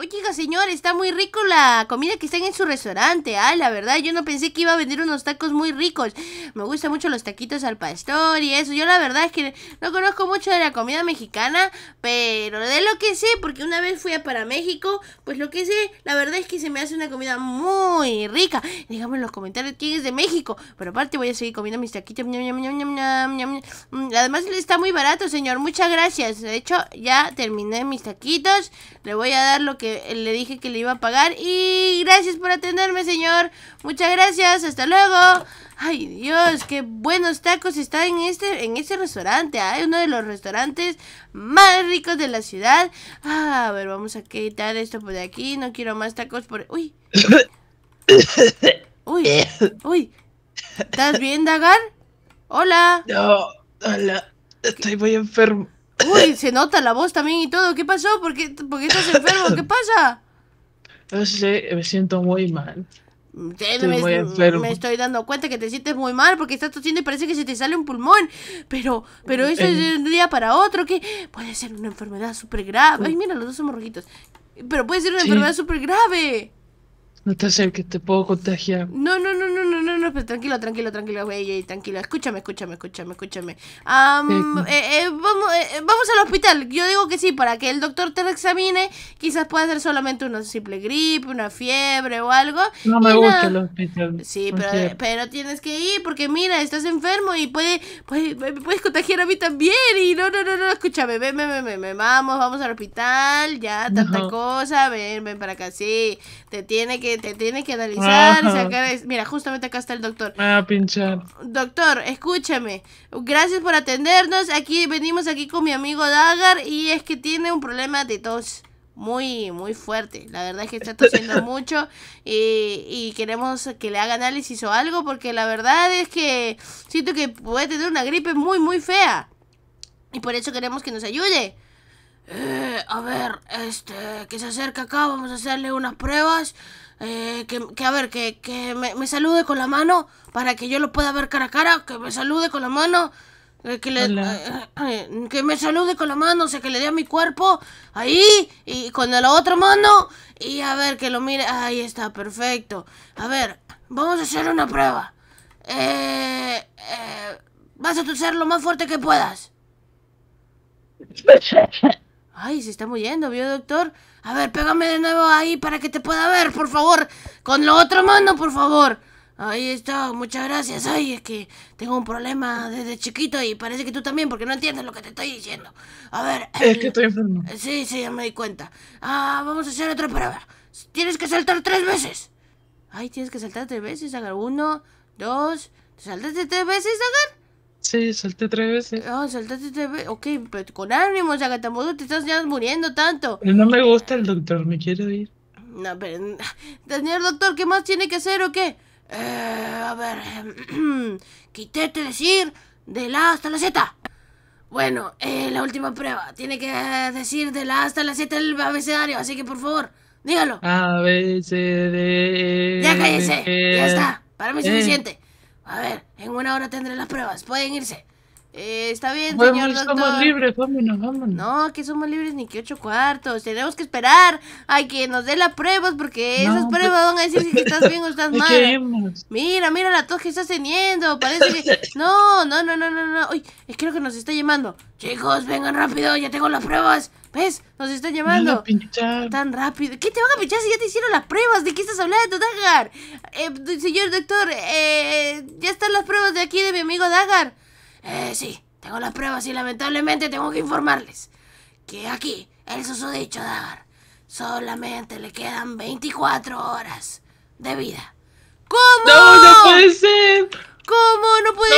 Oiga, señor, está muy rico la comida que están en su restaurante. Ah, la verdad, yo no pensé que iba a vender unos tacos muy ricos. Me gustan mucho los taquitos al pastor y eso. Yo la verdad es que no conozco mucho de la comida mexicana, pero de lo que sé, porque una vez fui a para México, pues lo que sé, la verdad es que se me hace una comida muy rica. Dígame en los comentarios quién es de México. Pero aparte voy a seguir comiendo mis taquitos. Mm, además, está muy barato, señor. Muchas gracias. De hecho, ya terminé mis taquitos. Le voy a dar lo que le dije que le iba a pagar. Y gracias por atenderme, señor. Muchas gracias. Hasta luego. Ay, Dios, qué buenos tacos están en este, en este restaurante. Hay ¿ah? uno de los restaurantes más ricos de la ciudad. Ah, a ver, vamos a quitar esto por aquí. No quiero más tacos por... Uy. Uy. Uy. ¿Estás bien, Dagar? Hola. No, hola. Estoy muy enfermo. Uy, se nota la voz también y todo. ¿Qué pasó? ¿Por qué, estás enfermo? ¿Qué pasa? No sé, me siento muy mal. me, estoy dando cuenta que te sientes muy mal porque estás tosiendo y parece que se te sale un pulmón. Pero, pero eso es de un día para otro que puede ser una enfermedad súper grave. Ay, mira, los dos somos rojitos. Pero puede ser una enfermedad súper grave. No te que te puedo contagiar. No, no, no, no, no, no, no, pero pues tranquilo, tranquilo, tranquilo, güey, tranquilo. Escúchame, escúchame, escúchame, escúchame. Um, eh, vamos, eh, eh, vamos al hospital. Yo digo que sí, para que el doctor te examine. Quizás pueda ser solamente una simple gripe, una fiebre o algo. No me gusta el hospital. Sí, pero, pero tienes que ir porque mira, estás enfermo y puede, puedes contagiar a mí también. Y no, no, no, no, escúchame, ven, ven, ven, ven, vamos, vamos al hospital, ya, tanta cosa, ven, ven para acá, sí. Te tiene que te tiene que analizar, Mira, justamente acá está el doctor. Ah, pinchar. Doctor, escúchame. Gracias por atendernos. Aquí venimos aquí con mi amigo Dagar y es que tiene un problema de tos muy, muy fuerte. La verdad es que está tosiendo mucho y, queremos que le haga análisis o algo porque la verdad es que siento que puede tener una gripe muy, muy fea. Y por eso queremos que nos ayude. Eh, a ver, este, que se acerca acá, vamos a hacerle unas pruebas eh, que, a ver, que, que me, salude con la mano para que yo lo pueda ver cara a cara, que me salude con la mano, eh, que, le, eh, eh, que me salude con la mano, o sea, que le dé a mi cuerpo ahí y con la otra mano y a ver, que lo mire, ahí está, perfecto. A ver, vamos a hacer una prueba. Eh, vas a toser lo más fuerte que puedas. Ay, se está muriendo, ¿vio, doctor? A ver, pégame de nuevo ahí para que te pueda ver, por favor. Con la otra mano, por favor. Ahí está, muchas gracias. Ay, es que tengo un problema desde chiquito y parece que tú también, porque no entiendes lo que te estoy diciendo. A ver. Es que estoy enfermo. Sí, sí, ya me di cuenta. Ah, vamos a hacer otra prueba. Tienes que saltar tres veces. Ay, tienes que saltar tres veces, Agar. Uno, dos. ¿Saltaste tres veces, Agar? Sí, salté tres veces. Ah, tres veces. Ok, pero con ánimo, Sacatamudo, te estás ya muriendo tanto. No me gusta el doctor, me quiero ir. No, pero... Señor doctor, ¿qué más tiene que hacer o qué? Eh, a ver... Quitete decir de la hasta la Z. Bueno, eh, la última prueba. Tiene que decir de la hasta la Z el abecedario, así que por favor, dígalo. A, B, C, e, Ya cállese, ya está. Para mí es e. suficiente. A ver... En una hora tendré las pruebas. Pueden irse. Eh, está bien, bueno, señor doctor. Somos libres, vámonos, vámonos. No, que somos libres ni que ocho cuartos. Tenemos que esperar a que nos dé las pruebas porque esas pues, pruebas van a decir si estás bien o estás mal. Mira, mira la tos que estás teniendo. Parece que. No, no, no, no, no, no. creo que nos está llamando. Chicos, vengan rápido, ya tengo las pruebas. ¿Ves? Nos están llamando. Tan rápido. ¿Qué te van a pinchar si ya te hicieron las pruebas? ¿De qué estás hablando, Dagar? Eh, señor doctor, eh, ya están las pruebas de aquí de mi amigo Dagar. Eh, sí, tengo las pruebas y lamentablemente tengo que informarles que aquí el dicho, Dagar solamente le quedan 24 horas de vida. ¿Cómo? No, no puede ser. ¿Cómo? No puede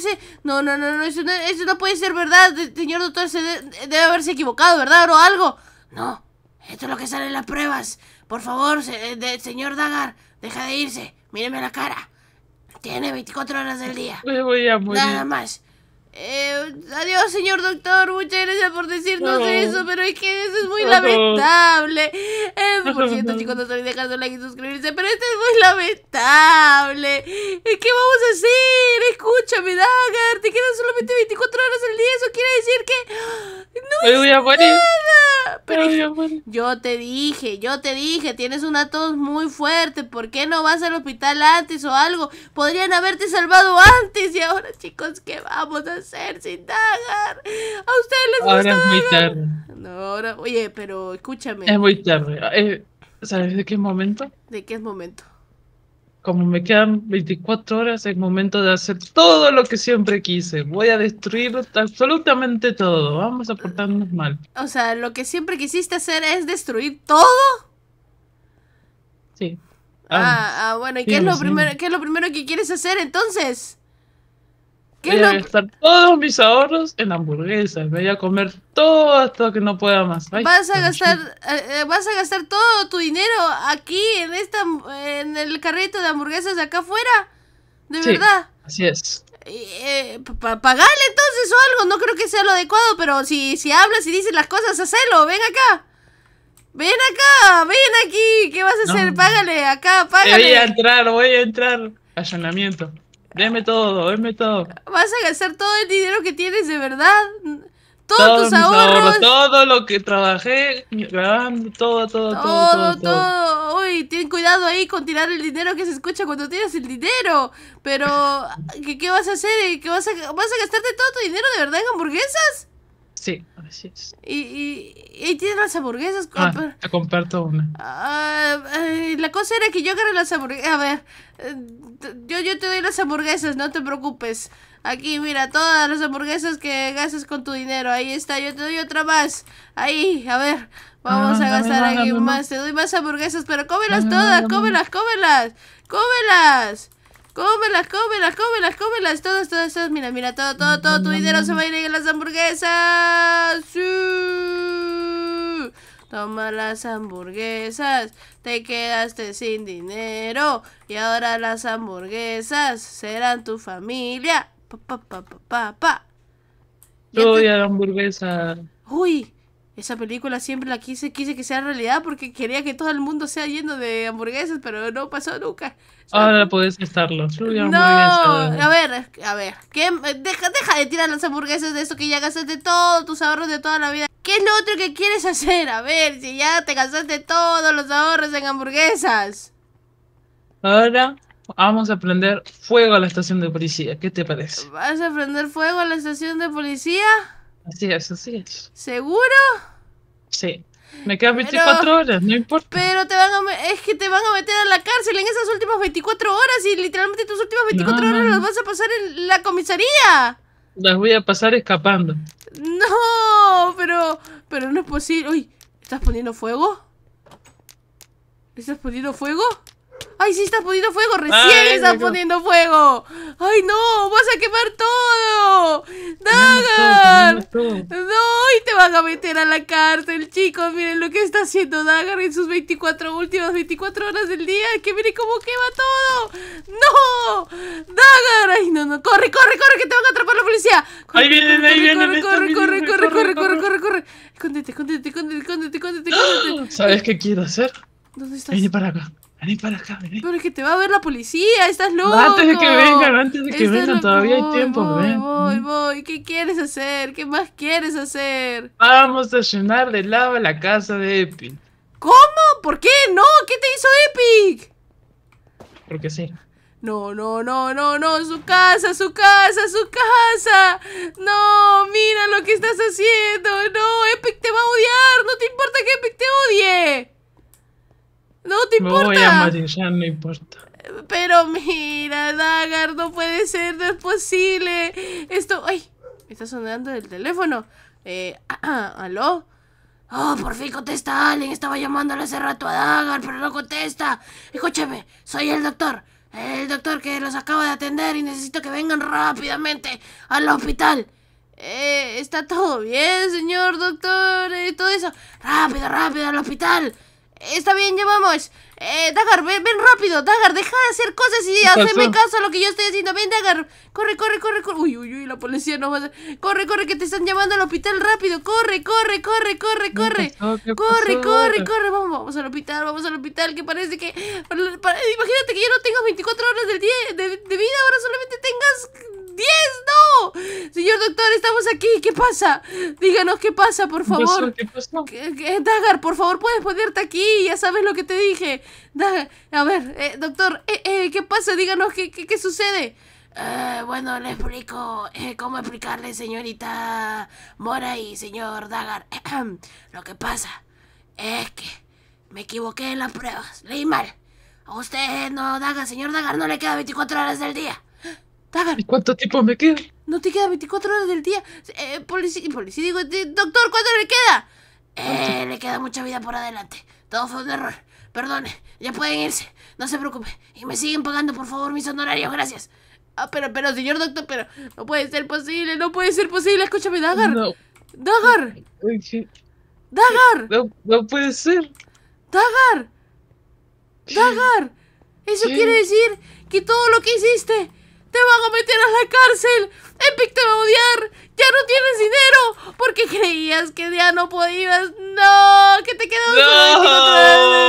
ser. No, no, no, no eso, no, puede ser verdad, señor doctor. Se debe haberse equivocado, ¿verdad? O algo. No, esto es lo que sale en las pruebas. Por favor, eh, señor Dagar, deja de irse. Míreme la cara. Tiene 24 horas del día. Me voy a morir. Nada más. Eh, adiós, señor doctor. Muchas gracias por decirnos eso, pero es que eso es muy lamentable. Eh, por cierto, chicos, no olviden dejar su like y suscribirse, pero esto es muy lamentable. Eh, ¿Qué vamos a hacer? Escúchame, Dagar. Te quedan solamente 24 horas al día. Eso quiere decir que. ¡ah! ¡No Me voy a pero yo te dije, yo te dije, tienes una tos muy fuerte. ¿Por qué no vas al hospital antes o algo? Podrían haberte salvado antes. Y ahora, chicos, ¿qué vamos a hacer sin Dagar? A ustedes les gusta. Ahora es muy tarde. No, ahora, oye, pero escúchame. Es muy tarde. Eh, ¿Sabes de qué momento? ¿De qué momento? como me quedan 24 horas, es momento de hacer todo lo que siempre quise. Voy a destruir absolutamente todo. Vamos a portarnos mal. O sea, lo que siempre quisiste hacer es destruir todo. Sí. Ah, ah, ah bueno, ¿y qué es, lo primero, qué es lo primero que quieres hacer entonces? Voy a gastar todos mis ahorros en hamburguesas. voy a comer todo hasta que no pueda más. vas a gastar, eh, eh, vas a gastar todo tu dinero aquí en esta, en el carrito de hamburguesas de acá afuera. De verdad. Así es. Eh, pagale entonces o algo. No creo que sea lo adecuado, pero si, si hablas y dices las cosas, hacelo. Ven acá. Ven acá, ven aquí. ¿Qué vas a hacer? Págale acá, págale. Voy a entrar, voy a entrar. Allanamiento. Deme todo, deme todo. Vas a gastar todo el dinero que tienes de verdad. Todos, tus ahorros. Todo lo que trabajé todo, todo, todo. Todo, todo. Uy, ten cuidado ahí con tirar el dinero que se escucha cuando tienes el dinero. Pero, ¿qué, vas a hacer? ¿Qué ¿Vas a gastarte todo tu dinero de verdad en hamburguesas? Sí, Y, y, y tiene las hamburguesas. Ah, te comparto una. Ah, la cosa era que yo agarré las hamburguesas. A ver, eh, yo, yo te doy las hamburguesas, no te preocupes. Aquí, mira, todas las hamburguesas que gastas con tu dinero. Ahí está, yo te doy otra más. Ahí, a ver, vamos ah, a gastar aquí más. Te doy más hamburguesas, pero cómelas todas, cómelas, cómelas, cómelas. Cómelas, cómelas, cómelas, cómelas. Todas, todas, todas. Mira, mira, todo, todo, todo. Tu dinero se va a ir en las hamburguesas. Toma las hamburguesas. Te quedaste sin dinero. Y ahora las hamburguesas serán tu familia. Pa, pa, pa, pa, pa, hamburguesa. Uy, esa película siempre la quise, quise que sea realidad porque quería que todo el mundo sea lleno de hamburguesas, pero no pasó nunca. Ahora puedes estarlo. No, a ver, a ver, ¿qué, deja, deja de tirar las hamburguesas de esto que ya gastaste todos tus ahorros de toda la vida. ¿Qué es lo otro que quieres hacer? A ver, si ya te gastaste todos los ahorros en hamburguesas. Ahora vamos a prender fuego a la estación de policía. ¿Qué te parece? ¿Vas a prender fuego a la estación de policía? Así es, así ¿Seguro? Sí. Me quedan 24 horas, no importa. Pero te van a, es que te van a meter a la cárcel en esas últimas 24 horas y literalmente tus últimas 24 horas las vas a pasar en la comisaría. Las voy a pasar escapando. No, pero pero no es posible. Uy, ¿estás poniendo fuego? ¿Estás poniendo fuego? ¡Ay, sí está poniendo fuego! ¡Recién está poniendo fuego! ¡Ay, no! ¡Vas a quemar todo! ¡Dagar! ¡No! Y te van a meter a la cárcel, chicos. Miren lo que está haciendo Dagar en sus 24 últimas 24 horas del día. ¡Que miren cómo quema todo! ¡No! ¡Dagar! ¡Ay, no, no! ¡Corre, corre, corre! ¡Que te van a atrapar la policía! ¡Ahí vienen, ahí vienen! Corre, corre, corre, corre, corre, corre, corre, escóndete, escóndete, escóndete! escóndete. ¿Sabes qué quiero hacer? ¿Dónde estás? Vení para acá. Vení para acá, vení. Pero es que te va a ver la policía, estás loco. Antes de que vengan, antes de que vengan, todavía hay tiempo, voy, Voy, voy, ¿qué quieres hacer? ¿Qué más quieres hacer? Vamos a llenar de lava la casa de Epic. ¿Cómo? ¿Por qué? No, ¿qué te hizo Epic? Porque sí. No, no, no, no, no, su casa, su casa, su casa. No, mira lo que estás haciendo. No, Epic te va a odiar. No te importa que Epic te odie. No te importa. no importa. Pero mira, Dagar, no puede ser, no es posible. Esto, ay, está sonando el teléfono. Eh, ah, ¿aló? Oh, por fin contesta alguien. Estaba llamándole hace rato a Dagar, pero no contesta. Escúcheme, soy el doctor. El doctor que los acaba de atender y necesito que vengan rápidamente al hospital. Eh, ¿Está todo bien, señor doctor? Y eh, todo eso. Rápido, rápido, al hospital. Está bien, vamos Eh, Dagar, ven, rápido. Dagar, deja de hacer cosas y hazme caso a lo que yo estoy haciendo. Ven, Dagar. Corre, corre, corre, corre. Uy, uy, uy, la policía no va a... Corre, corre, que te están llamando al hospital rápido. Corre, corre, corre, corre, corre. Corre, corre, corre, Vamos, vamos al hospital, vamos al hospital. Que parece que... imagínate que yo no tengo 24 horas de, de vida. Ahora solamente tengas 10, ¿no? Señor doctor, estamos aquí. ¿Qué pasa? Díganos qué pasa, por favor. Dagar, por favor, puedes ponerte aquí. Ya sabes lo que te dije. a ver, eh, doctor, eh, eh, ¿qué pasa? Díganos qué, sucede. bueno, le explico cómo explicarle, señorita Mora y señor Dagar. Lo que pasa es que me equivoqué en las pruebas. Leí mal. A usted no, Dagar, señor Dagar, no le queda 24 horas del día. Dagar. ¿Y cuánto tiempo me queda? No te queda 24 horas del día. policía, eh, policía, digo, doctor, ¿cuánto le queda? Eh, le queda mucha vida por adelante. Todo fue un error. Perdone, ya pueden irse. No se preocupe. Y me siguen pagando, por favor, mis honorarios. Gracias. Ah, pero, pero, señor doctor, pero no puede ser posible, no puede ser posible. Escúchame, Dagar. No. Dagar. Dagar. No, puede ser. Dagar. Dagar. Eso quiere decir que todo lo que hiciste ¡Te van a meter a la cárcel! ¡Epic te va a odiar! ¡Ya no tienes dinero! Porque creías que ya no podías. ¡No! ¡Que te quedó no.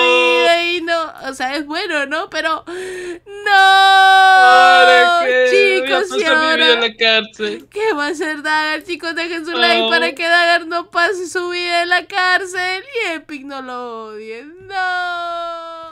Y no. O sea, es bueno, ¿no? Pero. ¡No! Chicos, y ahora. La ¿Qué va a hacer Dagger? Chicos, dejen su like para que Dagger no pase su vida en la cárcel y Epic no lo odie. ¡No!